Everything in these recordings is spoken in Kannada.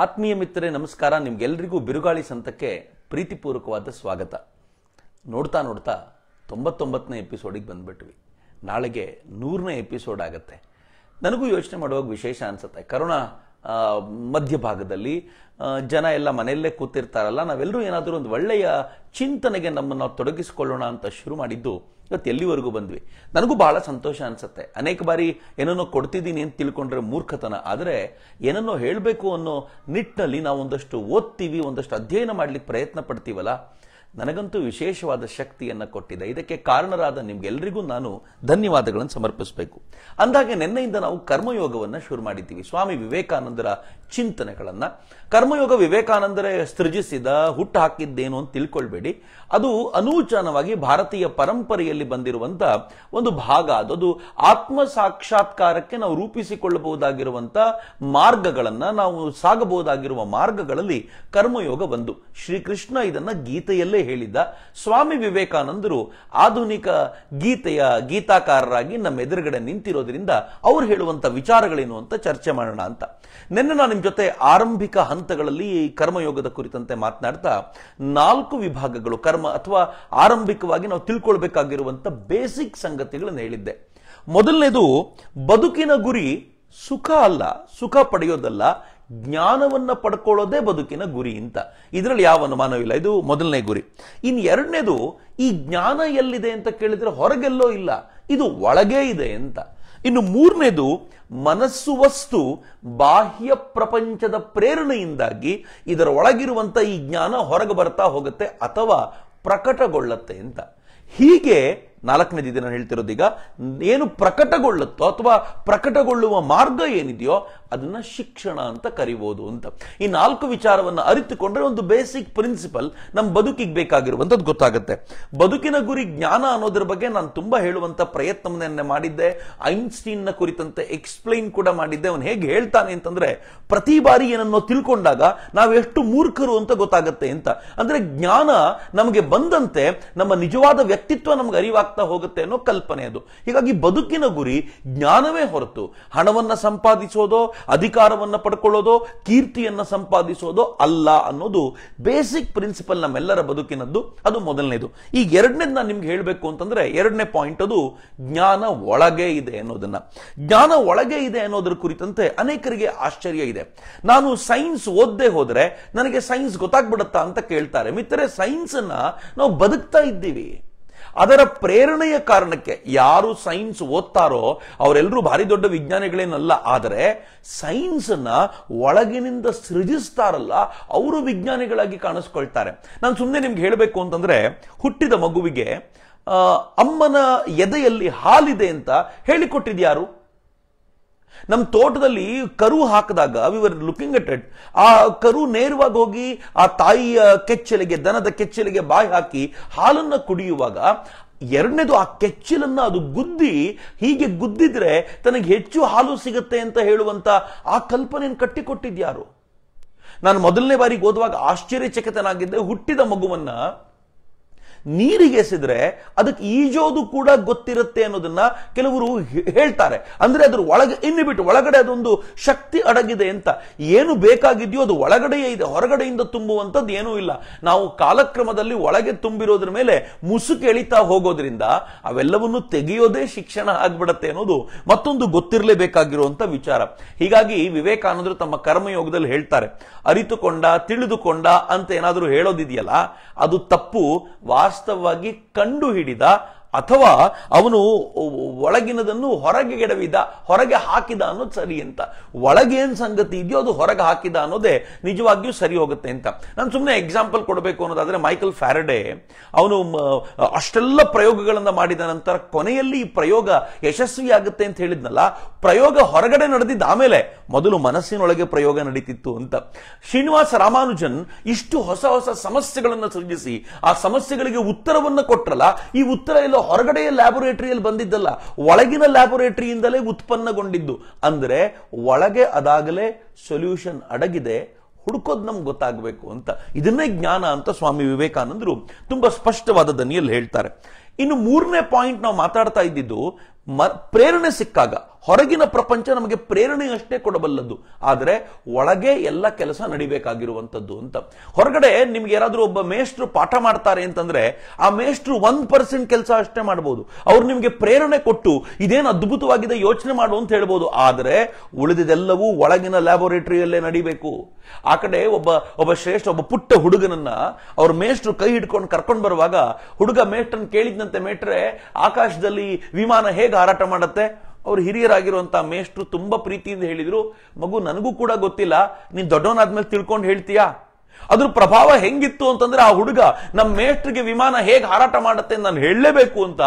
ಆತ್ಮೀಯ ಮಿತ್ರರೇ ನಮಸ್ಕಾರ ನಿಮ್ಗೆಲ್ರಿಗೂ ಬಿರುಗಾಳಿ ಸಂತಕ್ಕೆ ಪ್ರೀತಿಪೂರ್ವಕವಾದ ಸ್ವಾಗತ ನೋಡ್ತಾ ನೋಡ್ತಾ ತೊಂಬತ್ತೊಂಬತ್ತನೇ ಎಪಿಸೋಡಿಗೆ ಬಂದ್ಬಿಟ್ವಿ ನಾಳೆಗೆ ನೂರನೇ ಎಪಿಸೋಡ್ ಆಗುತ್ತೆ ನನಗೂ ಯೋಚನೆ ಮಾಡುವಾಗ ವಿಶೇಷ ಅನಿಸುತ್ತೆ ಕರೋನಾ ಮಧ್ಯಭಾಗದಲ್ಲಿ ಜನ ಎಲ್ಲ ಮನೆಯಲ್ಲೇ ಕೂತಿರ್ತಾರಲ್ಲ ನಾವೆಲ್ಲರೂ ಏನಾದರೂ ಒಂದು ಒಳ್ಳೆಯ ಚಿಂತನೆಗೆ ನಮ್ಮನ್ನು ತೊಡಗಿಸಿಕೊಳ್ಳೋಣ ಅಂತ ಶುರು ಮಾಡಿದ್ದು ಇವತ್ತು ಎಲ್ಲಿವರೆಗೂ ಬಂದ್ವಿ ನನಗೂ ಬಹಳ ಸಂತೋಷ ಅನಿಸುತ್ತೆ ಅನೇಕ ಬಾರಿ ಏನನ್ನೋ ಕೊಡ್ತಿದ್ದೀನಿ ಅಂತ ತಿಳ್ಕೊಂಡ್ರೆ ಮೂರ್ಖತನ ಆದರೆ ಏನನ್ನೋ ಹೇಳಬೇಕು ಅನ್ನೋ ನಿಟ್ಟಿನಲ್ಲಿ ನಾವು ಒಂದಷ್ಟು ಓದ್ತೀವಿ ಒಂದಷ್ಟು ಅಧ್ಯಯನ ಮಾಡಲಿಕ್ಕೆ ಪ್ರಯತ್ನ ಪಡ್ತೀವಲ್ಲ ನನಗಂತೂ ವಿಶೇಷವಾದ ಶಕ್ತಿಯನ್ನು ಕೊಟ್ಟಿದೆ ಇದಕ್ಕೆ ಕಾರಣರಾದ ನಿಮ್ಗೆಲ್ಲರಿಗೂ ನಾನು ಧನ್ಯವಾದಗಳನ್ನು ಸಮರ್ಪಿಸಬೇಕು ಅಂದಾಗೆ ನಿನ್ನೆಯಿಂದ ನಾವು ಕರ್ಮಯೋಗವನ್ನು ಶುರು ಮಾಡಿದ್ದೀವಿ ಸ್ವಾಮಿ ವಿವೇಕಾನಂದರ ಚಿಂತನೆಗಳನ್ನು ಕರ್ಮಯೋಗ ವಿವೇಕಾನಂದರೇ ಸೃಜಿಸಿದ ಹುಟ್ಟು ಹಾಕಿದ್ದೇನು ಅಂತ ತಿಳ್ಕೊಳ್ಬೇಡಿ ಅದು ಅನೂಚನವಾಗಿ ಭಾರತೀಯ ಪರಂಪರೆಯಲ್ಲಿ ಬಂದಿರುವಂತ ಒಂದು ಭಾಗ ಅದು ಆತ್ಮ ಸಾಕ್ಷಾತ್ಕಾರಕ್ಕೆ ನಾವು ರೂಪಿಸಿಕೊಳ್ಳಬಹುದಾಗಿರುವಂತ ಮಾರ್ಗಗಳನ್ನ ನಾವು ಸಾಗಬಹುದಾಗಿರುವ ಮಾರ್ಗಗಳಲ್ಲಿ ಕರ್ಮಯೋಗ ಬಂದು ಶ್ರೀಕೃಷ್ಣ ಇದನ್ನ ಗೀತೆಯಲ್ಲೇ ಹೇಳಿದ್ದ ಸ್ವಾಮಿ ವಿವೇಕಾನಂದರು ಆಧುನಿಕ ಗೀತೆಯ ಗೀತಾಕಾರರಾಗಿ ನಮ್ಮ ಎದುರುಗಡೆ ನಿಂತಿರೋದ್ರಿಂದ ಅವ್ರು ಹೇಳುವಂತ ವಿಚಾರಗಳೇನು ಅಂತ ಚರ್ಚೆ ಮಾಡೋಣ ಅಂತ ನಿನ್ನೆ ನಾನು ನಿಮ್ಮ ಜೊತೆ ಆರಂಭಿಕ ಹಂತ ಹಂತಗಳಲ್ಲಿ ಕರ್ಮಯೋಗದ ಕುರಿತಂತೆ ಮಾತನಾಡ್ತಾ ನಾಲ್ಕು ವಿಭಾಗಗಳು ಕರ್ಮ ಅಥವಾ ಆರಂಭಿಕವಾಗಿ ನಾವು ತಿಳ್ಕೊಳ್ಬೇಕಾಗಿರುವಂತ ಬೇಸಿಕ್ ಸಂಗತಿಗಳನ್ನು ಹೇಳಿದ್ದೆ ಮೊದಲನೇದು ಬದುಕಿನ ಗುರಿ ಸುಖ ಅಲ್ಲ ಸುಖ ಪಡೆಯೋದಲ್ಲ ಜ್ಞಾನವನ್ನ ಪಡ್ಕೊಳ್ಳೋದೇ ಬದುಕಿನ ಗುರಿ ಅಂತ ಇದರಲ್ಲಿ ಯಾವ ಅನುಮಾನವಿಲ್ಲ ಇದು ಮೊದಲನೇ ಗುರಿ ಇನ್ ಎರಡನೇದು ಈ ಜ್ಞಾನ ಎಲ್ಲಿದೆ ಅಂತ ಕೇಳಿದ್ರೆ ಹೊರಗೆಲ್ಲೋ ಇಲ್ಲ ಇದು ಒಳಗೇ ಇದೆ ಅಂತ ಇನ್ನು ಮೂರನೇದು ಮನಸ್ಸು ವಸ್ತು ಬಾಹ್ಯ ಪ್ರಪಂಚದ ಪ್ರೇರಣೆಯಿಂದಾಗಿ ಇದರ ಒಳಗಿರುವಂತ ಈ ಜ್ಞಾನ ಹೊರಗೆ ಬರ್ತಾ ಹೋಗುತ್ತೆ ಅಥವಾ ಪ್ರಕಟಗೊಳ್ಳುತ್ತೆ ಅಂತ ಹೀಗೆ ನಾಲ್ಕನೇ ದಿನ ಹೇಳ್ತಿರೋದೀಗ ಹೇಳ್ತಿರೋದು ಈಗ ಏನು ಪ್ರಕಟಗೊಳ್ಳುತ್ತೋ ಅಥವಾ ಪ್ರಕಟಗೊಳ್ಳುವ ಮಾರ್ಗ ಏನಿದೆಯೋ ಅದನ್ನ ಶಿಕ್ಷಣ ಅಂತ ಕರಿಬಹುದು ಅಂತ ಈ ನಾಲ್ಕು ವಿಚಾರವನ್ನು ಅರಿತುಕೊಂಡ್ರೆ ಒಂದು ಬೇಸಿಕ್ ಪ್ರಿನ್ಸಿಪಲ್ ನಮ್ಮ ಬದುಕಿಗೆ ಬೇಕಾಗಿರುವಂತದ್ದು ಗೊತ್ತಾಗುತ್ತೆ ಬದುಕಿನ ಗುರಿ ಜ್ಞಾನ ಅನ್ನೋದ್ರ ಬಗ್ಗೆ ನಾನು ತುಂಬಾ ಹೇಳುವಂತ ಪ್ರಯತ್ನವನ್ನೇ ಮಾಡಿದ್ದೆ ಐನ್ಸ್ಟೀನ್ ನ ಕುರಿತಂತೆ ಎಕ್ಸ್ಪ್ಲೈನ್ ಕೂಡ ಮಾಡಿದ್ದೆ ಅವನು ಹೇಗೆ ಹೇಳ್ತಾನೆ ಅಂತಂದ್ರೆ ಪ್ರತಿ ಬಾರಿ ಏನನ್ನೋ ತಿಳ್ಕೊಂಡಾಗ ನಾವು ಎಷ್ಟು ಮೂರ್ಖರು ಅಂತ ಗೊತ್ತಾಗುತ್ತೆ ಅಂತ ಅಂದ್ರೆ ಜ್ಞಾನ ನಮಗೆ ಬಂದಂತೆ ನಮ್ಮ ನಿಜವಾದ ವ್ಯಕ್ತಿತ್ವ ನಮ್ಗೆ ಅರಿವಾಗ ಆಗ್ತಾ ಹೋಗುತ್ತೆ ಅನ್ನೋ ಕಲ್ಪನೆ ಅದು ಹೀಗಾಗಿ ಬದುಕಿನ ಗುರಿ ಜ್ಞಾನವೇ ಹೊರತು ಹಣವನ್ನ ಸಂಪಾದಿಸೋದೋ ಅಧಿಕಾರವನ್ನ ಪಡ್ಕೊಳ್ಳೋದು ಕೀರ್ತಿಯನ್ನ ಸಂಪಾದಿಸೋದೋ ಅಲ್ಲ ಅನ್ನೋದು ಬೇಸಿಕ್ ಪ್ರಿನ್ಸಿಪಲ್ ನಮ್ಮೆಲ್ಲರ ಬದುಕಿನದ್ದು ಅದು ಮೊದಲನೇದು ಈ ಎರಡನೇದು ನಾನು ನಿಮ್ಗೆ ಹೇಳಬೇಕು ಅಂತಂದ್ರೆ ಎರಡನೇ ಪಾಯಿಂಟ್ ಅದು ಜ್ಞಾನ ಒಳಗೆ ಇದೆ ಅನ್ನೋದನ್ನ ಜ್ಞಾನ ಒಳಗೆ ಇದೆ ಅನ್ನೋದ್ರ ಕುರಿತಂತೆ ಅನೇಕರಿಗೆ ಆಶ್ಚರ್ಯ ಇದೆ ನಾನು ಸೈನ್ಸ್ ಓದ್ದೇ ಹೋದ್ರೆ ನನಗೆ ಸೈನ್ಸ್ ಗೊತ್ತಾಗ್ಬಿಡುತ್ತಾ ಅಂತ ಕೇಳ್ತಾರೆ ಮಿತ್ತರೆ ಸೈನ್ಸ್ ಅನ್ನ ನಾವು ಬದುಕ್ತಾ ಇದ್ದೀವಿ ಅದರ ಪ್ರೇರಣೆಯ ಕಾರಣಕ್ಕೆ ಯಾರು ಸೈನ್ಸ್ ಓದ್ತಾರೋ ಅವರೆಲ್ಲರೂ ಭಾರಿ ದೊಡ್ಡ ವಿಜ್ಞಾನಿಗಳೇನಲ್ಲ ಆದರೆ ಸೈನ್ಸ್ ಒಳಗಿನಿಂದ ಸೃಜಿಸ್ತಾರಲ್ಲ ಅವರು ವಿಜ್ಞಾನಿಗಳಾಗಿ ಕಾಣಿಸ್ಕೊಳ್ತಾರೆ ನಾನು ಸುಮ್ಮನೆ ನಿಮ್ಗೆ ಹೇಳಬೇಕು ಅಂತಂದ್ರೆ ಹುಟ್ಟಿದ ಮಗುವಿಗೆ ಅಮ್ಮನ ಎದೆಯಲ್ಲಿ ಹಾಲಿದೆ ಅಂತ ಹೇಳಿಕೊಟ್ಟಿದ್ಯಾರು ನಮ್ಮ ತೋಟದಲ್ಲಿ ಕರು ಹಾಕಿದಾಗ we were looking at it ಆ ಕರು ನೇರವಾಗಿ ಹೋಗಿ ಆ ತಾಯಿಯ ಕೆಚ್ಚಲಿಗೆ ದನದ ಕೆಚ್ಚಲಿಗೆ ಬಾಯಿ ಹಾಕಿ ಹಾಲನ್ನು ಕುಡಿಯುವಾಗ ಎರಡನೇದು ಆ ಕೆಚ್ಚಲನ್ನ ಅದು ಗುದ್ದಿ ಹೀಗೆ ಗುದ್ದಿದ್ರೆ ತನಗೆ ಹೆಚ್ಚು ಹಾಲು ಸಿಗುತ್ತೆ ಅಂತ ಹೇಳುವಂತ ಆ ಕಲ್ಪನೆಯನ್ನು ಕಟ್ಟಿಕೊಟ್ಟಿದ್ಯಾರು ನಾನು ಮೊದಲನೇ ಬಾರಿ ಓದುವಾಗ ಆಶ್ಚರ್ಯಚಕಿತನಾಗಿದ್ದೆ ಹುಟ್ಟಿದ ಮಗುವನ್ನ ನೀರಿಗೆ ಎಸೆದ್ರೆ ಅದಕ್ಕೆ ಈಜೋದು ಕೂಡ ಗೊತ್ತಿರುತ್ತೆ ಅನ್ನೋದನ್ನ ಕೆಲವರು ಹೇಳ್ತಾರೆ ಅಂದ್ರೆ ಅದ್ರ ಒಳಗೆ ಬಿಟ್ಟು ಒಳಗಡೆ ಅದೊಂದು ಶಕ್ತಿ ಅಡಗಿದೆ ಅಂತ ಏನು ಬೇಕಾಗಿದೆಯೋ ಅದು ಒಳಗಡೆಯೇ ಇದೆ ಹೊರಗಡೆಯಿಂದ ತುಂಬುವಂಥದ್ದು ಏನೂ ಇಲ್ಲ ನಾವು ಕಾಲಕ್ರಮದಲ್ಲಿ ಒಳಗೆ ತುಂಬಿರೋದ್ರ ಮೇಲೆ ಮುಸುಕು ಎಳಿತಾ ಹೋಗೋದ್ರಿಂದ ಅವೆಲ್ಲವನ್ನು ತೆಗೆಯೋದೇ ಶಿಕ್ಷಣ ಆಗ್ಬಿಡತ್ತೆ ಅನ್ನೋದು ಮತ್ತೊಂದು ಗೊತ್ತಿರಲೇಬೇಕಾಗಿರುವಂತ ವಿಚಾರ ಹೀಗಾಗಿ ವಿವೇಕಾನಂದರು ತಮ್ಮ ಕರ್ಮಯೋಗದಲ್ಲಿ ಹೇಳ್ತಾರೆ ಅರಿತುಕೊಂಡ ತಿಳಿದುಕೊಂಡ ಅಂತ ಏನಾದರೂ ಹೇಳೋದಿದೆಯಲ್ಲ ಅದು ತಪ್ಪು ವಾ ವಾಸ್ತವವಾಗಿ ಕಂಡು ಹಿಡಿದ ಅಥವಾ ಅವನು ಒಳಗಿನದನ್ನು ಹೊರಗೆ ಗೆಡವಿದ ಹೊರಗೆ ಹಾಕಿದ ಅನ್ನೋದು ಸರಿ ಅಂತ ಒಳಗೇನು ಸಂಗತಿ ಇದೆಯೋ ಅದು ಹೊರಗೆ ಹಾಕಿದ ಅನ್ನೋದೇ ನಿಜವಾಗಿಯೂ ಸರಿ ಹೋಗುತ್ತೆ ಅಂತ ನಾನು ಸುಮ್ಮನೆ ಎಕ್ಸಾಂಪಲ್ ಕೊಡಬೇಕು ಅನ್ನೋದಾದ್ರೆ ಮೈಕಲ್ ಫ್ಯಾರಡೆ ಅವನು ಅಷ್ಟೆಲ್ಲ ಪ್ರಯೋಗಗಳನ್ನು ಮಾಡಿದ ನಂತರ ಕೊನೆಯಲ್ಲಿ ಈ ಪ್ರಯೋಗ ಯಶಸ್ವಿಯಾಗುತ್ತೆ ಅಂತ ಹೇಳಿದ್ನಲ್ಲ ಪ್ರಯೋಗ ಹೊರಗಡೆ ನಡೆದಿದ್ದ ಆಮೇಲೆ ಮೊದಲು ಮನಸ್ಸಿನೊಳಗೆ ಪ್ರಯೋಗ ನಡೀತಿತ್ತು ಅಂತ ಶ್ರೀನಿವಾಸ ರಾಮಾನುಜನ್ ಇಷ್ಟು ಹೊಸ ಹೊಸ ಸಮಸ್ಯೆಗಳನ್ನು ಸೃಜಿಸಿ ಆ ಸಮಸ್ಯೆಗಳಿಗೆ ಉತ್ತರವನ್ನು ಕೊಟ್ರಲ್ಲ ಈ ಉತ್ತರ ಎಲ್ಲ ಹೊರಗಡೆ ಲ್ಯಾಬೊರೇಟರಿಯಲ್ಲಿ ಬಂದಿದ್ದಲ್ಲ ಒಳಗಿನ ಲ್ಯಾಬೊರೇಟರಿಯಿಂದಲೇ ಉತ್ಪನ್ನಗೊಂಡಿದ್ದು ಅಂದರೆ ಒಳಗೆ ಅದಾಗಲೇ ಸೊಲ್ಯೂಷನ್ ಅಡಗಿದೆ ಹುಡುಕೋದು ನಮ್ಗೆ ಗೊತ್ತಾಗಬೇಕು ಅಂತ ಇದನ್ನೇ ಜ್ಞಾನ ಅಂತ ಸ್ವಾಮಿ ವಿವೇಕಾನಂದರು ತುಂಬ ಸ್ಪಷ್ಟವಾದ ದನಿಯಲ್ಲಿ ಹೇಳ್ತಾರೆ ಇನ್ನು ಮೂರನೇ ಪಾಯಿಂಟ್ ನಾವು ಮಾತಾಡ್ತಾ ಇದ್ದಿದ್ದು ಪ್ರೇರಣೆ ಸಿಕ್ಕಾಗ ಹೊರಗಿನ ಪ್ರಪಂಚ ನಮಗೆ ಪ್ರೇರಣೆಯಷ್ಟೇ ಕೊಡಬಲ್ಲದ್ದು ಆದರೆ ಒಳಗೆ ಎಲ್ಲ ಕೆಲಸ ನಡಿಬೇಕಾಗಿರುವಂಥದ್ದು ಅಂತ ಹೊರಗಡೆ ನಿಮ್ಗೆ ಯಾರಾದರೂ ಒಬ್ಬ ಮೇಷ್ಟ್ರು ಪಾಠ ಮಾಡ್ತಾರೆ ಅಂತಂದ್ರೆ ಆ ಮೇಷ್ಟ್ರು ಒನ್ ಪರ್ಸೆಂಟ್ ಕೆಲಸ ಅಷ್ಟೇ ಮಾಡಬಹುದು ಅವ್ರು ನಿಮಗೆ ಪ್ರೇರಣೆ ಕೊಟ್ಟು ಇದೇನು ಅದ್ಭುತವಾಗಿದೆ ಯೋಚನೆ ಮಾಡು ಅಂತ ಹೇಳ್ಬೋದು ಆದರೆ ಉಳಿದಿದೆಲ್ಲವೂ ಒಳಗಿನ ಲ್ಯಾಬೋರೇಟರಿಯಲ್ಲೇ ನಡಿಬೇಕು ಆ ಕಡೆ ಒಬ್ಬ ಒಬ್ಬ ಶ್ರೇಷ್ಠ ಒಬ್ಬ ಪುಟ್ಟ ಹುಡುಗನನ್ನ ಅವ್ರ ಮೇಷ್ಟ್ರು ಕೈ ಹಿಡ್ಕೊಂಡು ಕರ್ಕೊಂಡು ಬರುವಾಗ ಹುಡುಗ ಮೇಷ್ಟ್ರನ್ ಕೇಳಿದಂತೆ ಮೇಟ್ರೆ ಆಕಾಶದಲ್ಲಿ ವಿಮಾನ ಹೇಗೆ ಹಾರಾಟ ಮಾಡುತ್ತೆ ಅವ್ರ ಹಿರಿಯರಾಗಿರುವಂತಹ ಮೇಷ್ಟ್ರು ತುಂಬಾ ಪ್ರೀತಿಯಿಂದ ಹೇಳಿದ್ರು ಮಗು ನನಗೂ ಕೂಡ ಗೊತ್ತಿಲ್ಲ ನೀನ್ ದೊಡ್ಡವನಾದ್ಮೇಲೆ ತಿಳ್ಕೊಂಡು ಹೇಳ್ತೀಯಾ ಅದ್ರ ಪ್ರಭಾವ ಹೆಂಗಿತ್ತು ಅಂತಂದ್ರೆ ಆ ಹುಡುಗ ನಮ್ಮ ಮೇಷ್ಟ್ರಿಗೆ ವಿಮಾನ ಹೇಗೆ ಹಾರಾಟ ಮಾಡುತ್ತೆ ನಾನು ಹೇಳಲೇಬೇಕು ಅಂತ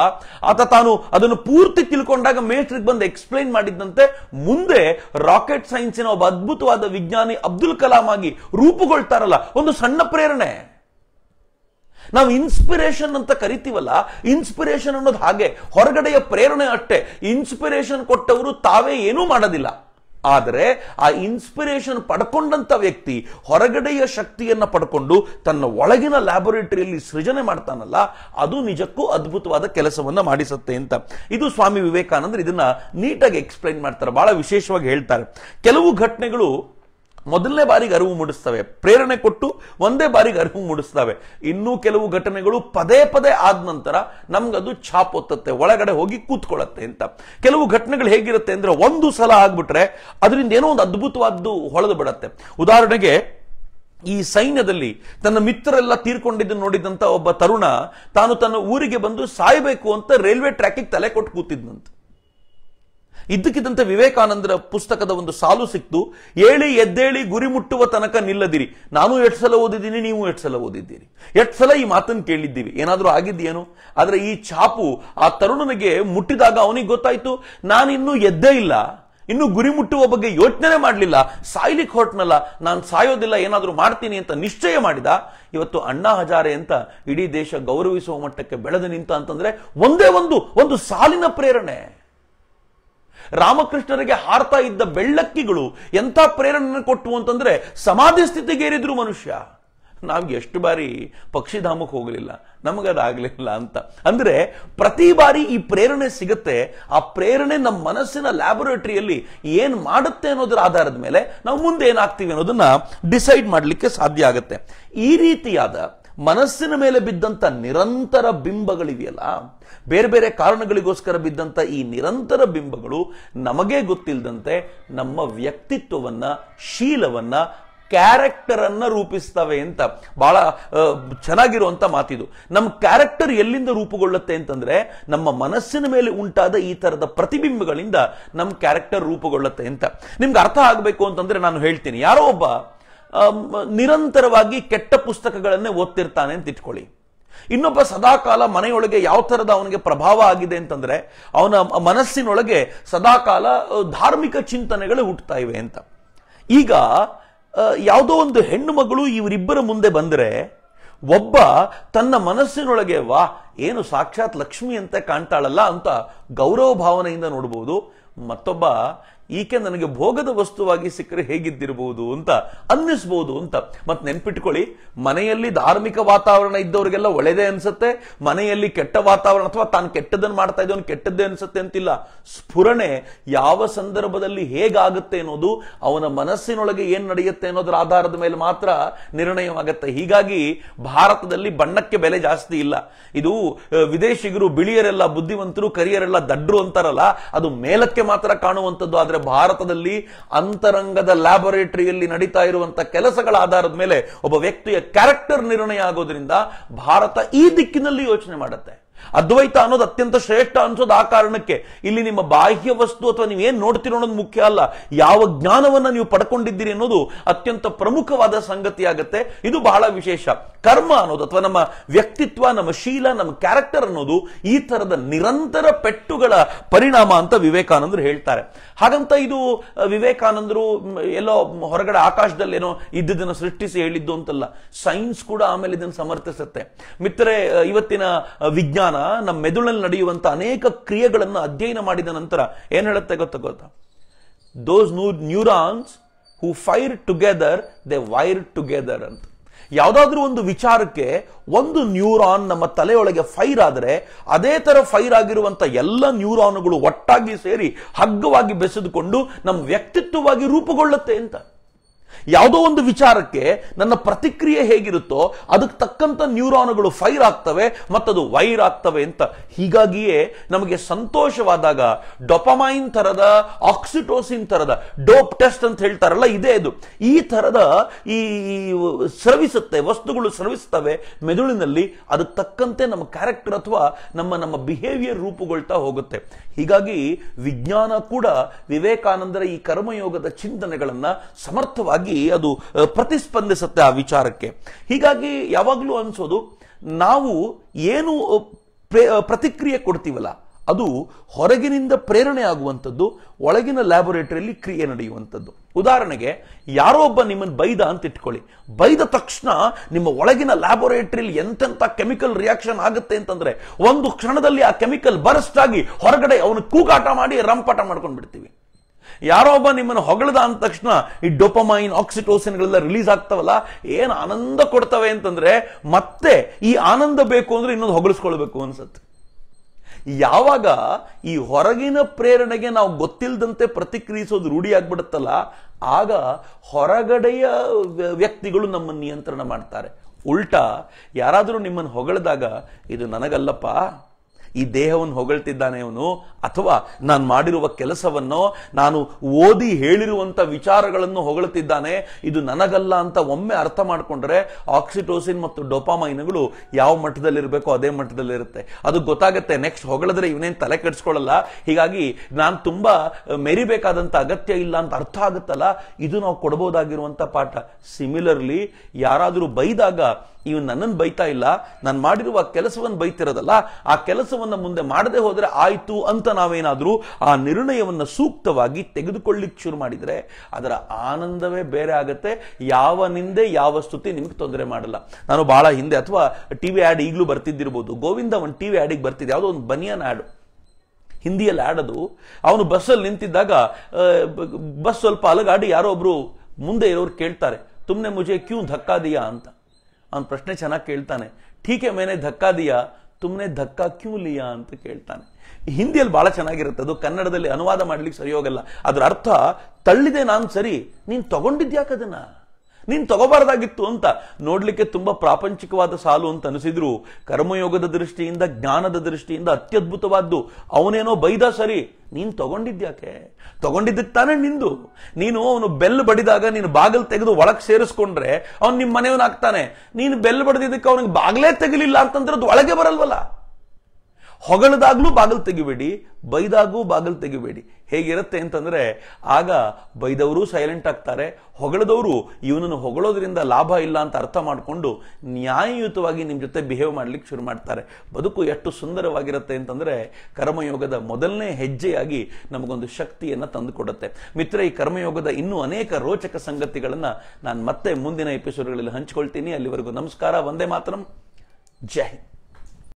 ಆತ ತಾನು ಅದನ್ನು ಪೂರ್ತಿ ತಿಳ್ಕೊಂಡಾಗ ಮೇಷ್ಟ್ರಿಗೆ ಬಂದು ಎಕ್ಸ್ಪ್ಲೈನ್ ಮಾಡಿದ್ದಂತೆ ಮುಂದೆ ರಾಕೆಟ್ ಸೈನ್ಸ್ ಒಬ್ಬ ಅದ್ಭುತವಾದ ವಿಜ್ಞಾನಿ ಅಬ್ದುಲ್ ಕಲಾಂ ಆಗಿ ರೂಪುಗೊಳ್ತಾರಲ್ಲ ಒಂದು ಸಣ್ಣ ಪ್ರೇರಣೆ ನಾವು ಇನ್ಸ್ಪಿರೇಷನ್ ಅಂತ ಕರಿತೀವಲ್ಲ ಇನ್ಸ್ಪಿರೇಷನ್ ಅನ್ನೋದು ಹಾಗೆ ಹೊರಗಡೆಯ ಪ್ರೇರಣೆ ಅಷ್ಟೇ ಇನ್ಸ್ಪಿರೇಷನ್ ಕೊಟ್ಟವರು ತಾವೇ ಏನೂ ಮಾಡೋದಿಲ್ಲ ಆದರೆ ಆ ಇನ್ಸ್ಪಿರೇಷನ್ ಪಡ್ಕೊಂಡಂತ ವ್ಯಕ್ತಿ ಹೊರಗಡೆಯ ಶಕ್ತಿಯನ್ನು ಪಡ್ಕೊಂಡು ತನ್ನ ಒಳಗಿನ ಲ್ಯಾಬೊರೇಟರಿಯಲ್ಲಿ ಸೃಜನೆ ಮಾಡ್ತಾನಲ್ಲ ಅದು ನಿಜಕ್ಕೂ ಅದ್ಭುತವಾದ ಕೆಲಸವನ್ನು ಮಾಡಿಸುತ್ತೆ ಅಂತ ಇದು ಸ್ವಾಮಿ ವಿವೇಕಾನಂದರು ಇದನ್ನ ನೀಟಾಗಿ ಎಕ್ಸ್ಪ್ಲೈನ್ ಮಾಡ್ತಾರೆ ಬಹಳ ವಿಶೇಷವಾಗಿ ಹೇಳ್ತಾರೆ ಕೆಲವು ಘಟನೆಗಳು ಮೊದಲನೇ ಬಾರಿಗೆ ಅರಿವು ಮೂಡಿಸ್ತವೆ ಪ್ರೇರಣೆ ಕೊಟ್ಟು ಒಂದೇ ಬಾರಿಗೆ ಅರಿವು ಮೂಡಿಸ್ತವೆ ಇನ್ನೂ ಕೆಲವು ಘಟನೆಗಳು ಪದೇ ಪದೇ ಆದ ನಂತರ ನಮ್ಗದು ಛಾಪೊತ್ತತ್ತೆ ಒಳಗಡೆ ಹೋಗಿ ಕೂತ್ಕೊಳ್ಳತ್ತೆ ಅಂತ ಕೆಲವು ಘಟನೆಗಳು ಹೇಗಿರುತ್ತೆ ಅಂದ್ರೆ ಒಂದು ಸಲ ಆಗ್ಬಿಟ್ರೆ ಅದರಿಂದ ಏನೋ ಒಂದು ಅದ್ಭುತವಾದ್ದು ಹೊಳೆದು ಬಿಡತ್ತೆ ಉದಾಹರಣೆಗೆ ಈ ಸೈನ್ಯದಲ್ಲಿ ತನ್ನ ಮಿತ್ರರೆಲ್ಲ ತೀರ್ಕೊಂಡಿದ್ದು ನೋಡಿದಂತ ಒಬ್ಬ ತರುಣ ತಾನು ತನ್ನ ಊರಿಗೆ ಬಂದು ಸಾಯಬೇಕು ಅಂತ ರೈಲ್ವೆ ಟ್ರ್ಯಾಕಿಗೆ ತಲೆ ಕೊಟ್ಟು ಕೂತಿದ್ನಂತೆ ಇದ್ದಕ್ಕಿದ್ದಂತೆ ವಿವೇಕಾನಂದರ ಪುಸ್ತಕದ ಒಂದು ಸಾಲು ಸಿಕ್ತು ಹೇಳಿ ಎದ್ದೇಳಿ ಗುರಿ ಮುಟ್ಟುವ ತನಕ ನಿಲ್ಲದಿರಿ ನಾನು ಎಷ್ಟು ಸಲ ಓದಿದ್ದೀನಿ ನೀವು ಎಷ್ಟು ಸಲ ಓದಿದ್ದೀರಿ ಎಷ್ಟು ಸಲ ಈ ಮಾತನ್ನು ಕೇಳಿದ್ದೀವಿ ಏನಾದರೂ ಆಗಿದ್ದೇನು ಆದರೆ ಈ ಛಾಪು ಆ ತರುಣನಿಗೆ ಮುಟ್ಟಿದಾಗ ಅವನಿಗೆ ಗೊತ್ತಾಯ್ತು ಇನ್ನೂ ಎದ್ದೇ ಇಲ್ಲ ಇನ್ನು ಗುರಿ ಮುಟ್ಟುವ ಬಗ್ಗೆ ಯೋಚನೆ ಮಾಡಲಿಲ್ಲ ಸಾಯ್ಲಿಕ್ಕೆ ಹೊರಟ್ನಲ್ಲ ನಾನು ಸಾಯೋದಿಲ್ಲ ಏನಾದರೂ ಮಾಡ್ತೀನಿ ಅಂತ ನಿಶ್ಚಯ ಮಾಡಿದ ಇವತ್ತು ಅಣ್ಣಾ ಹಜಾರೆ ಅಂತ ಇಡೀ ದೇಶ ಗೌರವಿಸುವ ಮಟ್ಟಕ್ಕೆ ಬೆಳೆದು ನಿಂತ ಅಂತಂದ್ರೆ ಒಂದೇ ಒಂದು ಒಂದು ಸಾಲಿನ ಪ್ರೇರಣೆ ರಾಮಕೃಷ್ಣರಿಗೆ ಹಾರ್ತಾ ಇದ್ದ ಬೆಳ್ಳಕ್ಕಿಗಳು ಎಂಥ ಪ್ರೇರಣೆ ಕೊಟ್ಟು ಅಂತಂದ್ರೆ ಸಮಾಧಿ ಸ್ಥಿತಿಗೇರಿದ್ರು ಮನುಷ್ಯ ನಾವು ಎಷ್ಟು ಬಾರಿ ಪಕ್ಷಿಧಾಮಕ್ಕೆ ಹೋಗಲಿಲ್ಲ ನಮಗದಾಗಲಿಲ್ಲ ಅಂತ ಅಂದರೆ ಪ್ರತಿ ಬಾರಿ ಈ ಪ್ರೇರಣೆ ಸಿಗುತ್ತೆ ಆ ಪ್ರೇರಣೆ ನಮ್ಮ ಮನಸ್ಸಿನ ಲ್ಯಾಬೊರೇಟರಿಯಲ್ಲಿ ಏನು ಮಾಡುತ್ತೆ ಅನ್ನೋದರ ಆಧಾರದ ಮೇಲೆ ನಾವು ಮುಂದೆ ಏನಾಗ್ತೀವಿ ಅನ್ನೋದನ್ನ ಡಿಸೈಡ್ ಮಾಡಲಿಕ್ಕೆ ಸಾಧ್ಯ ಆಗುತ್ತೆ ಈ ರೀತಿಯಾದ ಮನಸ್ಸಿನ ಮೇಲೆ ಬಿದ್ದಂಥ ನಿರಂತರ ಬಿಂಬಗಳಿವೆಯಲ್ಲ ಬೇರೆ ಬೇರೆ ಕಾರಣಗಳಿಗೋಸ್ಕರ ಬಿದ್ದಂಥ ಈ ನಿರಂತರ ಬಿಂಬಗಳು ನಮಗೇ ಗೊತ್ತಿಲ್ಲದಂತೆ ನಮ್ಮ ವ್ಯಕ್ತಿತ್ವವನ್ನು ಶೀಲವನ್ನು ಕ್ಯಾರೆಕ್ಟರ್ ಅನ್ನ ರೂಪಿಸ್ತವೆ ಅಂತ ಬಹಳ ಚೆನ್ನಾಗಿರುವಂತ ಮಾತಿದು ನಮ್ಮ ಕ್ಯಾರೆಕ್ಟರ್ ಎಲ್ಲಿಂದ ರೂಪುಗೊಳ್ಳುತ್ತೆ ಅಂತಂದ್ರೆ ನಮ್ಮ ಮನಸ್ಸಿನ ಮೇಲೆ ಉಂಟಾದ ಈ ತರದ ಪ್ರತಿಬಿಂಬಗಳಿಂದ ನಮ್ಮ ಕ್ಯಾರೆಕ್ಟರ್ ರೂಪುಗೊಳ್ಳುತ್ತೆ ಅಂತ ನಿಮ್ಗೆ ಅರ್ಥ ಆಗಬೇಕು ಅಂತಂದ್ರೆ ನಾನು ಹೇಳ್ತೀನಿ ಯಾರೋ ಒಬ್ಬ ನಿರಂತರವಾಗಿ ಕೆಟ್ಟ ಪುಸ್ತಕಗಳನ್ನೇ ಓದ್ತಿರ್ತಾನೆ ಅಂತ ಇಟ್ಕೊಳ್ಳಿ ಇನ್ನೊಬ್ಬ ಸದಾಕಾಲ ಮನೆಯೊಳಗೆ ಯಾವ ತರದ ಅವನಿಗೆ ಪ್ರಭಾವ ಆಗಿದೆ ಅಂತಂದ್ರೆ ಅವನ ಮನಸ್ಸಿನೊಳಗೆ ಸದಾಕಾಲ ಧಾರ್ಮಿಕ ಚಿಂತನೆಗಳು ಹುಟ್ಟುತ್ತಾ ಇವೆ ಅಂತ ಈಗ ಯಾವುದೋ ಒಂದು ಹೆಣ್ಣು ಮಗಳು ಇವರಿಬ್ಬರ ಮುಂದೆ ಬಂದರೆ ಒಬ್ಬ ತನ್ನ ಮನಸ್ಸಿನೊಳಗೆ ವಾ ಏನು ಸಾಕ್ಷಾತ್ ಲಕ್ಷ್ಮಿ ಅಂತ ಕಾಣ್ತಾಳಲ್ಲ ಅಂತ ಗೌರವ ಭಾವನೆಯಿಂದ ನೋಡ್ಬೋದು ಮತ್ತೊಬ್ಬ ಈಕೆ ನನಗೆ ಭೋಗದ ವಸ್ತುವಾಗಿ ಸಿಕ್ಕರೆ ಹೇಗಿದ್ದಿರಬಹುದು ಅಂತ ಅನ್ನಿಸ್ಬಹುದು ಅಂತ ಮತ್ತೆ ನೆನ್ಪಿಟ್ಕೊಳ್ಳಿ ಮನೆಯಲ್ಲಿ ಧಾರ್ಮಿಕ ವಾತಾವರಣ ಇದ್ದವರಿಗೆಲ್ಲ ಒಳ್ಳೇದೇ ಅನ್ಸುತ್ತೆ ಮನೆಯಲ್ಲಿ ಕೆಟ್ಟ ವಾತಾವರಣ ಅಥವಾ ತಾನು ಕೆಟ್ಟದನ್ನು ಮಾಡ್ತಾ ಇದ್ದವನು ಕೆಟ್ಟದ್ದೇ ಅನ್ಸುತ್ತೆ ಅಂತಿಲ್ಲ ಸ್ಫುರಣೆ ಯಾವ ಸಂದರ್ಭದಲ್ಲಿ ಹೇಗಾಗುತ್ತೆ ಅನ್ನೋದು ಅವನ ಮನಸ್ಸಿನೊಳಗೆ ಏನ್ ನಡೆಯುತ್ತೆ ಅನ್ನೋದ್ರ ಆಧಾರದ ಮೇಲೆ ಮಾತ್ರ ನಿರ್ಣಯವಾಗುತ್ತೆ ಹೀಗಾಗಿ ಭಾರತದಲ್ಲಿ ಬಣ್ಣಕ್ಕೆ ಬೆಲೆ ಜಾಸ್ತಿ ಇಲ್ಲ ಇದು ವಿದೇಶಿಗರು ಬಿಳಿಯರೆಲ್ಲ ಬುದ್ಧಿವಂತರು ಕರಿಯರೆಲ್ಲ ದಡ್ರು ಅಂತಾರಲ್ಲ ಅದು ಮೇಲಕ್ಕೆ ಮಾತ್ರ ಕಾಣುವಂಥದ್ದು ಆದರೆ ಭಾರತದಲ್ಲಿ ಅಂತರಂಗದ ಲ್ಯಾಬೊರೇಟರಿಯಲ್ಲಿ ನಡೀತಾ ಇರುವಂತಹ ಕೆಲಸಗಳ ಆಧಾರದ ಮೇಲೆ ಒಬ್ಬ ವ್ಯಕ್ತಿಯ ಕ್ಯಾರೆಕ್ಟರ್ ನಿರ್ಣಯ ಆಗೋದ್ರಿಂದ ಭಾರತ ಈ ದಿಕ್ಕಿನಲ್ಲಿ ಯೋಚನೆ ಮಾಡುತ್ತೆ ಅದ್ವೈತ ಅನ್ನೋದು ಅತ್ಯಂತ ಶ್ರೇಷ್ಠ ಅನ್ಸೋದು ಆ ಕಾರಣಕ್ಕೆ ಇಲ್ಲಿ ನಿಮ್ಮ ಬಾಹ್ಯ ವಸ್ತು ಅಥವಾ ನೀವು ಏನ್ ನೋಡ್ತೀರೋ ಅನ್ನೋದು ಮುಖ್ಯ ಅಲ್ಲ ಯಾವ ಜ್ಞಾನವನ್ನ ನೀವು ಪಡ್ಕೊಂಡಿದ್ದೀರಿ ಅನ್ನೋದು ಅತ್ಯಂತ ಪ್ರಮುಖವಾದ ಸಂಗತಿ ಇದು ಬಹಳ ವಿಶೇಷ ಕರ್ಮ ಅನ್ನೋದು ಅಥವಾ ನಮ್ಮ ವ್ಯಕ್ತಿತ್ವ ನಮ್ಮ ಶೀಲ ನಮ್ಮ ಕ್ಯಾರೆಕ್ಟರ್ ಅನ್ನೋದು ಈ ತರದ ನಿರಂತರ ಪೆಟ್ಟುಗಳ ಪರಿಣಾಮ ಅಂತ ವಿವೇಕಾನಂದರು ಹೇಳ್ತಾರೆ ಹಾಗಂತ ಇದು ವಿವೇಕಾನಂದರು ಎಲ್ಲೋ ಹೊರಗಡೆ ಆಕಾಶದಲ್ಲಿ ಏನೋ ಸೃಷ್ಟಿಸಿ ಹೇಳಿದ್ದು ಅಂತಲ್ಲ ಸೈನ್ಸ್ ಕೂಡ ಆಮೇಲೆ ಇದನ್ನು ಸಮರ್ಥಿಸುತ್ತೆ ಮಿತ್ರರೆ ಇವತ್ತಿನ ವಿಜ್ಞಾನ ನಮ್ಮ ಮೆದುಳಲ್ಲಿ ನಡೆಯುವಂತ ಅನೇಕ ಕ್ರಿಯೆಗಳನ್ನು ಅಧ್ಯಯನ ಮಾಡಿದ ನಂತರ ಏನು ಹೇಳುತ್ತೆ ಗೊತ್ತ ಗೊತ್ತಾ those new neurons who fire together they wire together ಅಂತ ಯಾವುದಾದ್ರೂ ಒಂದು ವಿಚಾರಕ್ಕೆ ಒಂದು ನ್ಯೂರಾನ್ ನಮ್ಮ ತಲೆಯೊಳಗೆ ಫೈರ್ ಆದರೆ ಅದೇ ತರ ಫೈರ್ ಆಗಿರುವಂತ ಎಲ್ಲ ನ್ಯೂರಾನ್ಗಳು ಒಟ್ಟಾಗಿ ಸೇರಿ ಹಗ್ಗವಾಗಿ ಬೆಸೆದುಕೊಂಡು ನಮ್ಮ ವ್ಯಕ್ತಿತ್ವವಾಗಿ ರೂಪುಗೊಳ್ಳುತ್ತೆ ಅಂತ ಯಾವುದೋ ಒಂದು ವಿಚಾರಕ್ಕೆ ನನ್ನ ಪ್ರತಿಕ್ರಿಯೆ ಹೇಗಿರುತ್ತೋ ಅದಕ್ಕೆ ತಕ್ಕಂತ ನ್ಯೂರಾನುಗಳು ಫೈರ್ ಆಗ್ತವೆ ಮತ್ತದು ವೈರ್ ಆಗ್ತವೆ ಅಂತ ಹೀಗಾಗಿಯೇ ನಮಗೆ ಸಂತೋಷವಾದಾಗ ಡೊಪಮೈನ್ ತರದ ಆಕ್ಸಿಟೋಸಿನ್ ತರದ ಡೋಪ್ ಟೆಸ್ಟ್ ಅಂತ ಹೇಳ್ತಾರಲ್ಲ ಇದೇ ಅದು ಈ ತರದ ಈ ಸ್ರವಿಸುತ್ತೆ ವಸ್ತುಗಳು ಸ್ರವಿಸ್ತವೆ ಮೆದುಳಿನಲ್ಲಿ ಅದಕ್ಕೆ ತಕ್ಕಂತೆ ನಮ್ಮ ಕ್ಯಾರೆಕ್ಟರ್ ಅಥವಾ ನಮ್ಮ ನಮ್ಮ ಬಿಹೇವಿಯರ್ ರೂಪುಗೊಳ್ತಾ ಹೋಗುತ್ತೆ ಹೀಗಾಗಿ ವಿಜ್ಞಾನ ಕೂಡ ವಿವೇಕಾನಂದರ ಈ ಕರ್ಮಯೋಗದ ಚಿಂತನೆಗಳನ್ನ ಸಮರ್ಥವಾಗಿ ಅದು ಪ್ರತಿಸ್ಪಂದಿಸುತ್ತೆ ಆ ವಿಚಾರಕ್ಕೆ ಹೀಗಾಗಿ ಯಾವಾಗಲೂ ಅನಿಸೋದು ನಾವು ಏನು ಪ್ರತಿಕ್ರಿಯೆ ಕೊಡ್ತೀವಲ್ಲ ಅದು ಹೊರಗಿನಿಂದ ಪ್ರೇರಣೆ ಆಗುವಂಥದ್ದು ಒಳಗಿನ ಲ್ಯಾಬೊರೇಟರಿಯಲ್ಲಿ ಕ್ರಿಯೆ ನಡೆಯುವಂಥದ್ದು ಉದಾಹರಣೆಗೆ ಯಾರೋ ಒಬ್ಬ ನಿಮ್ಮನ್ನು ಬೈದ ಅಂತ ಇಟ್ಕೊಳ್ಳಿ ಬೈದ ತಕ್ಷಣ ನಿಮ್ಮ ಒಳಗಿನ ಲ್ಯಾಬೊರೇಟರಿಯಲ್ಲಿ ಎಂತೆಂಥ ಕೆಮಿಕಲ್ ರಿಯಾಕ್ಷನ್ ಆಗುತ್ತೆ ಅಂತಂದ್ರೆ ಒಂದು ಕ್ಷಣದಲ್ಲಿ ಆ ಕೆಮಿಕಲ್ ಆಗಿ ಹೊರಗಡೆ ಅವನು ಕೂಗಾಟ ಮಾಡಿ ರಂಪಾಟ ಮಾಡ್ಕೊಂಡು ಬಿಡ್ತೀವಿ ಯಾರೋ ಒಬ್ಬ ನಿಮ್ಮನ್ನು ಹೊಗಳದ ಅಂದ ತಕ್ಷಣ ಈ ಡೊಪಮೈನ್ ಆಕ್ಸಿಟೋಸಿನ್ಗಳೆಲ್ಲ ರಿಲೀಸ್ ಆಗ್ತಾವಲ್ಲ ಏನು ಆನಂದ ಕೊಡ್ತವೆ ಅಂತಂದ್ರೆ ಮತ್ತೆ ಈ ಆನಂದ ಬೇಕು ಅಂದ್ರೆ ಇನ್ನೊಂದು ಹೊಗಳಿಸ್ಕೊಳ್ಬೇಕು ಅನ್ಸುತ್ತೆ ಯಾವಾಗ ಈ ಹೊರಗಿನ ಪ್ರೇರಣೆಗೆ ನಾವು ಗೊತ್ತಿಲ್ಲದಂತೆ ಪ್ರತಿಕ್ರಿಯಿಸೋದು ರೂಢಿ ಆಗ್ಬಿಡುತ್ತಲ್ಲ ಆಗ ಹೊರಗಡೆಯ ವ್ಯಕ್ತಿಗಳು ನಮ್ಮನ್ನು ನಿಯಂತ್ರಣ ಮಾಡ್ತಾರೆ ಉಲ್ಟಾ ಯಾರಾದರೂ ನಿಮ್ಮನ್ನು ಹೊಗಳಿದಾಗ ಇದು ನನಗಲ್ಲಪ್ಪ ಈ ದೇಹವನ್ನು ಹೊಗಳ್ತಿದ್ದಾನೆ ಅವನು ಅಥವಾ ನಾನು ಮಾಡಿರುವ ಕೆಲಸವನ್ನು ನಾನು ಓದಿ ಹೇಳಿರುವಂಥ ವಿಚಾರಗಳನ್ನು ಹೊಗಳುತ್ತಿದ್ದಾನೆ ಇದು ನನಗಲ್ಲ ಅಂತ ಒಮ್ಮೆ ಅರ್ಥ ಮಾಡಿಕೊಂಡ್ರೆ ಆಕ್ಸಿಟೋಸಿನ್ ಮತ್ತು ಡೊಪಾಮೈನ್ಗಳು ಯಾವ ಮಟ್ಟದಲ್ಲಿರಬೇಕೋ ಅದೇ ಮಟ್ಟದಲ್ಲಿರುತ್ತೆ ಅದು ಗೊತ್ತಾಗುತ್ತೆ ನೆಕ್ಸ್ಟ್ ಹೊಗಳಿದ್ರೆ ಇವನೇನು ತಲೆ ಕೆಡಿಸ್ಕೊಳ್ಳಲ್ಲ ಹೀಗಾಗಿ ನಾನು ತುಂಬ ಮೆರಿಬೇಕಾದಂಥ ಅಗತ್ಯ ಇಲ್ಲ ಅಂತ ಅರ್ಥ ಆಗುತ್ತಲ್ಲ ಇದು ನಾವು ಕೊಡ್ಬೋದಾಗಿರುವಂಥ ಪಾಠ ಸಿಮಿಲರ್ಲಿ ಯಾರಾದರೂ ಬೈದಾಗ ಇವನು ನನ್ನನ್ನು ಬೈತಾ ಇಲ್ಲ ನಾನು ಮಾಡಿರುವ ಕೆಲಸವನ್ನು ಬೈತಿರೋದಲ್ಲ ಆ ಕೆಲಸವನ್ನು ಮುಂದೆ ಮಾಡದೆ ಹೋದ್ರೆ ಆಯಿತು ಅಂತ ನಾವೇನಾದರೂ ಆ ನಿರ್ಣಯವನ್ನು ಸೂಕ್ತವಾಗಿ ತೆಗೆದುಕೊಳ್ಳಿಕ್ ಶುರು ಮಾಡಿದರೆ ಅದರ ಆನಂದವೇ ಬೇರೆ ಆಗುತ್ತೆ ಯಾವ ನಿಂದೆ ಯಾವ ಸ್ತುತಿ ನಿಮಗೆ ತೊಂದರೆ ಮಾಡಲ್ಲ ನಾನು ಬಹಳ ಹಿಂದೆ ಅಥವಾ ಟಿ ವಿ ಆ್ಯಡ್ ಈಗಲೂ ಬರ್ತಿದ್ದಿರ್ಬೋದು ಗೋವಿಂದ ಒಂದು ಟಿ ವಿ ಆ್ಯಡಿಗೆ ಬರ್ತಿದ್ದೆ ಯಾವುದೋ ಒಂದು ಬನಿಯನ್ ಆ್ಯಡ್ ಹಿಂದಿಯಲ್ಲಿ ಆಡೋದು ಅವನು ಬಸ್ಸಲ್ಲಿ ನಿಂತಿದ್ದಾಗ ಬಸ್ ಸ್ವಲ್ಪ ಅಲಗಾಡಿ ಯಾರೋ ಒಬ್ರು ಮುಂದೆ ಇರೋರು ಕೇಳ್ತಾರೆ ತುಮ್ನೆ ಮುಜೆ ಕ್ಯೂ ಧಕ್ಕಾದೀಯಾ ಅಂತ ಅವನ ಪ್ರಶ್ನೆ ಚೆನ್ನಾಗಿ ಕೇಳ್ತಾನೆ ಠೀಕೆ ಮೇನೆ ಧಕ್ಕಾ ದಿಯಾ ತುಮ್ನೆ ಧಕ್ಕಾ ಕ್ಯೂ ಲಿಯಾ ಅಂತ ಕೇಳ್ತಾನೆ ಹಿಂದಿಯಲ್ಲಿ ಬಹಳ ಚೆನ್ನಾಗಿರುತ್ತೆ ಅದು ಕನ್ನಡದಲ್ಲಿ ಅನುವಾದ ಮಾಡ್ಲಿಕ್ಕೆ ಸರಿ ಹೋಗಲ್ಲ ಅದ್ರ ಅರ್ಥ ತಳ್ಳಿದೆ ನಾನು ಸರಿ ನೀನು ತಗೊಂಡಿದ್ಯಾಕದನ್ನ ನೀನ್ ತಗೋಬಾರ್ದಾಗಿತ್ತು ಅಂತ ನೋಡ್ಲಿಕ್ಕೆ ತುಂಬಾ ಪ್ರಾಪಂಚಿಕವಾದ ಸಾಲು ಅಂತ ಅನಿಸಿದ್ರು ಕರ್ಮಯೋಗದ ದೃಷ್ಟಿಯಿಂದ ಜ್ಞಾನದ ದೃಷ್ಟಿಯಿಂದ ಅತ್ಯದ್ಭುತವಾದ್ದು ಅವನೇನೋ ಬೈದ ಸರಿ ನೀನ್ ತಗೊಂಡಿದ್ಯಾಕೆ ತಗೊಂಡಿದ್ದಕ್ಕೆ ತಾನೆ ನಿಂದು ನೀನು ಅವನು ಬೆಲ್ ಬಡಿದಾಗ ನೀನು ಬಾಗಿಲು ತೆಗೆದು ಒಳಗೆ ಸೇರಿಸ್ಕೊಂಡ್ರೆ ಅವ್ನು ನಿಮ್ಮ ಮನೆಯವನಾಗ್ತಾನೆ ನೀನು ಬೆಲ್ ಬಡಿದಿದ್ದಕ್ಕೆ ಅವನಿಗೆ ಬಾಗಿಲೇ ತೆಗಲಿಲ್ಲ ಅಂತಂದ್ರೆ ಅದು ಒಳಗೆ ಬರಲ್ವಲ್ಲ ಹೊಗಳದಾಗ್ಲೂ ಬಾಗಿಲು ತೆಗಿಬೇಡಿ ಬೈದಾಗೂ ಬಾಗಿಲು ತೆಗಿಬೇಡಿ ಹೇಗಿರುತ್ತೆ ಅಂತಂದ್ರೆ ಆಗ ಬೈದವರು ಸೈಲೆಂಟ್ ಆಗ್ತಾರೆ ಹೊಗಳದವರು ಇವನನ್ನು ಹೊಗಳೋದ್ರಿಂದ ಲಾಭ ಇಲ್ಲ ಅಂತ ಅರ್ಥ ಮಾಡಿಕೊಂಡು ನ್ಯಾಯಯುತವಾಗಿ ನಿಮ್ಮ ಜೊತೆ ಬಿಹೇವ್ ಮಾಡ್ಲಿಕ್ಕೆ ಶುರು ಮಾಡ್ತಾರೆ ಬದುಕು ಎಷ್ಟು ಸುಂದರವಾಗಿರುತ್ತೆ ಅಂತಂದ್ರೆ ಕರ್ಮಯೋಗದ ಮೊದಲನೇ ಹೆಜ್ಜೆಯಾಗಿ ನಮಗೊಂದು ಶಕ್ತಿಯನ್ನು ತಂದುಕೊಡುತ್ತೆ ಮಿತ್ರ ಈ ಕರ್ಮಯೋಗದ ಇನ್ನೂ ಅನೇಕ ರೋಚಕ ಸಂಗತಿಗಳನ್ನು ನಾನು ಮತ್ತೆ ಮುಂದಿನ ಎಪಿಸೋಡ್ಗಳಲ್ಲಿ ಹಂಚಿಕೊಳ್ತೀನಿ ಅಲ್ಲಿವರೆಗೂ ನಮಸ್ಕಾರ ಒಂದೇ ಮಾತ್ರ ಜೈ